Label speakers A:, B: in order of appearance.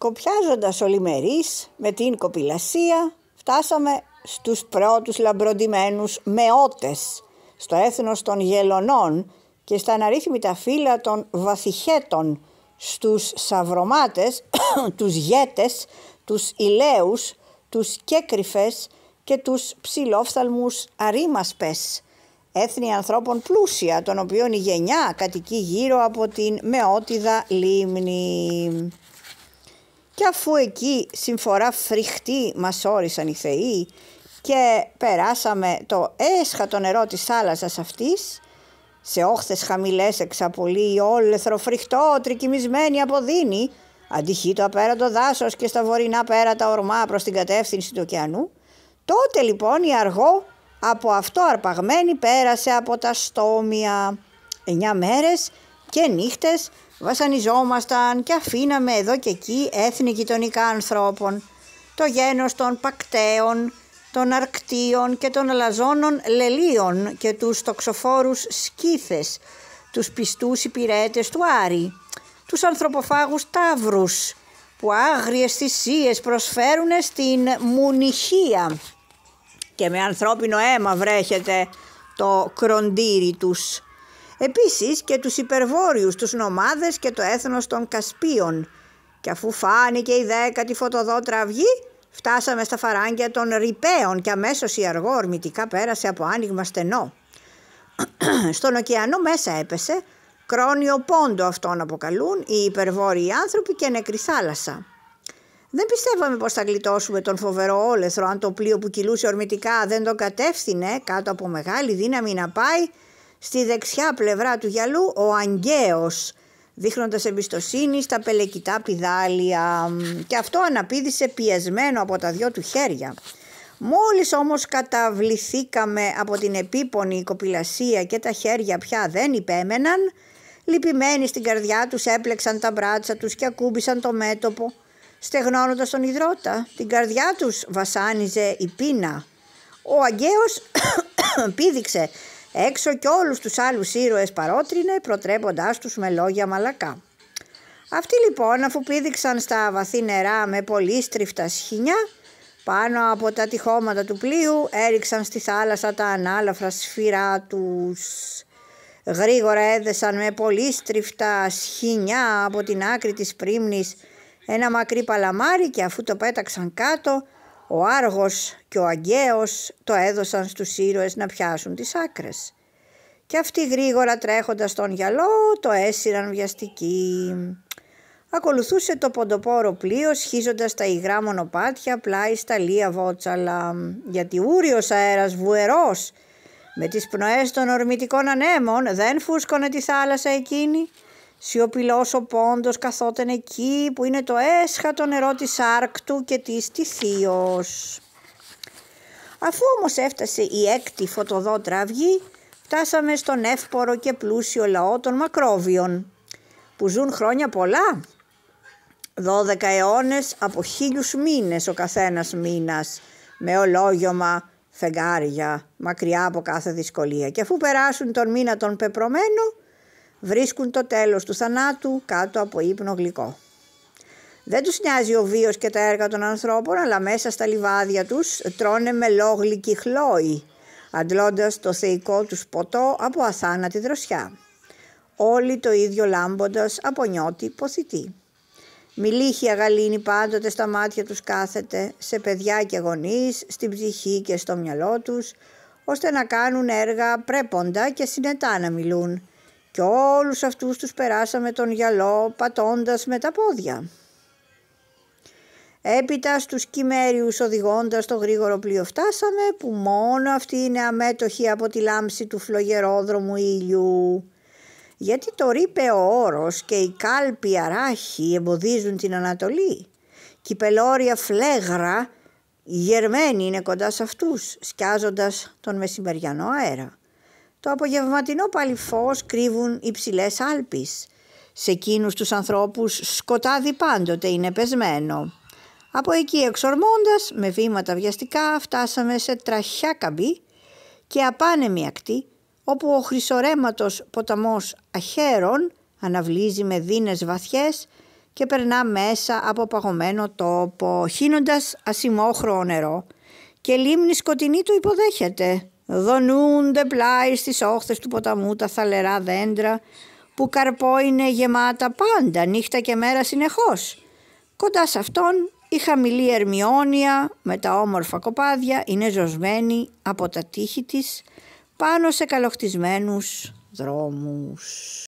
A: Κοπιάζοντας ολιμέρις με την κοπηλασία φτάσαμε στους πρώτους λαμπροντημένους μεώτες, στο έθνος των γελωνών και στα αναρρύθμιτα φύλλα των βαθυχέτων, στους σαυρωμάτες, τους γέτες, τους ηλαίους, τους κέκρυφες και τους ψηλόφθαλμους αρήμασπες, έθνη ανθρώπων πλούσια, των οποίων η γενιά κατοικεί γύρω από την μεώτιδα λίμνη. Και αφού εκεί συμφορά φρικτή μας όρισαν οι θεοί και περάσαμε το έσχατο νερό της θάλασσας αυτής, σε όχθες χαμηλές εξαπολύει όλεθρο φρικτό, τρικυμισμένη από δίνη, αντυχεί το απέραντο δάσος και στα βορεινά πέρα τα ορμά προς την κατεύθυνση του ωκεανού, τότε λοιπόν η αργό από αυτό αρπαγμένη πέρασε από τα στόμια. Εννιά μέρες και νύχτες βασανιζόμασταν και αφήναμε εδώ και εκεί έθνη γειτονικά ανθρώπων, το γένος των Πακτέων, των Αρκτίων και των Αλαζόνων Λελίων και τους τοξοφόρους Σκύθες, τους πιστούς υπηρέτες του Άρη, τους ανθρωποφάγους Ταύρους που άγριες θυσίες προσφέρουν στην Μουνιχία και με ανθρώπινο αίμα βρέχεται το κροντήρι τους. Επίσης και τους υπερβόριους, τους νομάδες και το έθνος των Κασπίων. Και αφού φάνηκε η δέκατη φωτοδότρα αυγή, φτάσαμε στα φαράγγια των Ρηπαίων και αμέσως η αργό πέρασε από άνοιγμα στενό. Στον ωκεανό μέσα έπεσε, κρόνιο πόντο αυτόν αποκαλούν οι υπερβόροι άνθρωποι και νεκρή θάλασσα. Δεν πιστεύαμε πως θα γλιτώσουμε τον φοβερό όλεθρο αν το πλοίο που κυλούσε ορμητικά δεν τον κατεύθυνε κάτω από μεγάλη δύναμη να πάει Στη δεξιά πλευρά του γυαλού ο Αγκαίος, δείχνοντας εμπιστοσύνη στα πελεκητά πιδάλια και αυτό αναπήδησε πιεσμένο από τα δυο του χέρια. Μόλις όμως καταβληθήκαμε από την επίπονη κοπηλασία και τα χέρια πια δεν υπέμεναν, λυπημένοι στην καρδιά τους έπλεξαν τα μπράτσα τους και ακούμπησαν το μέτωπο, στεγνώνοντας τον υδρότα. Την καρδιά τους βασάνιζε η πείνα. Ο Αγκαίος πήδηξε έξω και όλους τους άλλους ήρωες παρότρινε προτρέποντάς τους με λόγια μαλακά. Αυτοί λοιπόν αφού πήδηξαν στα βαθύ νερά με πολύ στριφτά σχοινιά πάνω από τα τυχώματα του πλοίου έριξαν στη θάλασσα τα ανάλαφρα σφυρά τους. Γρήγορα έδεσαν με πολύ στριφτά σχοινιά από την άκρη της πρίμνης ένα μακρύ παλαμάρι και αφού το πέταξαν κάτω ο Άργος και ο Αγκαίος το έδωσαν στους ήρωες να πιάσουν τις άκρες. Και αυτοί γρήγορα τρέχοντας τον γυαλό το έσυραν βιαστικοί. Ακολουθούσε το ποντοπόρο πλοίο σχίζοντας τα υγρά μονοπάτια πλάι στα λία βότσαλα. Γιατί ούριος αέρας βουερός με τις πνοές των ορμητικών ανέμων δεν φούσκωνε τη θάλασσα εκείνη Σιωπηλό ο πόντος καθόταν εκεί που είναι το έσχατο νερό της άρκτου και της τυθίω. Αφού όμως έφτασε η έκτη φωτοδότρα φτάσαμε στον εύπορο και πλούσιο λαό των Μακρόβιων, που ζουν χρόνια πολλά. Δώδεκα αιώνες από χίλιους μήνες ο καθένας μήνας με ολόγιωμα φεγγάρια, μακριά από κάθε δυσκολία. Και αφού περάσουν τον μήνα τον πεπρωμένο, βρίσκουν το τέλος του θανάτου κάτω από ύπνο γλυκό. Δεν τους νοιάζει ο βίος και τα έργα των ανθρώπων, αλλά μέσα στα λιβάδια τους τρώνε μελόγλυκοι χλώοι, αντλώντας το θεϊκό τους ποτό από αθάνατη δροσιά. Όλοι το ίδιο λάμποντας από νιώτη ποθητή. Μιλήχια γαλήνη πάντοτε στα μάτια τους κάθεται, σε παιδιά και γονείς, στην ψυχή και στο μυαλό τους, ώστε να κάνουν έργα πρέποντα και συνετά να μιλούν, και όλους αυτούς τους περάσαμε τον γυαλό πατώντας με τα πόδια. Έπειτα στους κυμέριους οδηγώντας το γρήγορο πλοίο φτάσαμε που μόνο αυτή είναι αμέτωχη από τη λάμψη του φλογερόδρομου ήλιου. Γιατί το ρήπε ο όρος και οι κάλποι αράχοι εμποδίζουν την Ανατολή. Και η πελώρια φλέγρα γερμένη είναι κοντά σε αυτούς σκιάζοντας τον μεσημεριανό αέρα. Το απογευματινό πάλι φως κρύβουν υψηλές άλπεις. Σε εκείνους τους ανθρώπους σκοτάδι πάντοτε είναι πεσμένο. Από εκεί εξορμώντας με βήματα βιαστικά φτάσαμε σε τραχιά καμπή και απάνεμη ακτή όπου ο χρυσορέματος ποταμός Αχέρον αναβλύζει με δίνες βαθιές και περνά μέσα από παγωμένο τόπο χύνοντας ασημόχρωο νερό και λίμνη σκοτεινή του υποδέχεται Δονούνται πλάι στις όχθες του ποταμού τα θαλερά δέντρα που καρπό είναι γεμάτα πάντα, νύχτα και μέρα συνεχώς. Κοντά σε αυτόν η χαμηλή Ερμιόνια με τα όμορφα κοπάδια είναι ζωσμένη από τα τείχη της πάνω σε καλοχτισμένους δρόμους.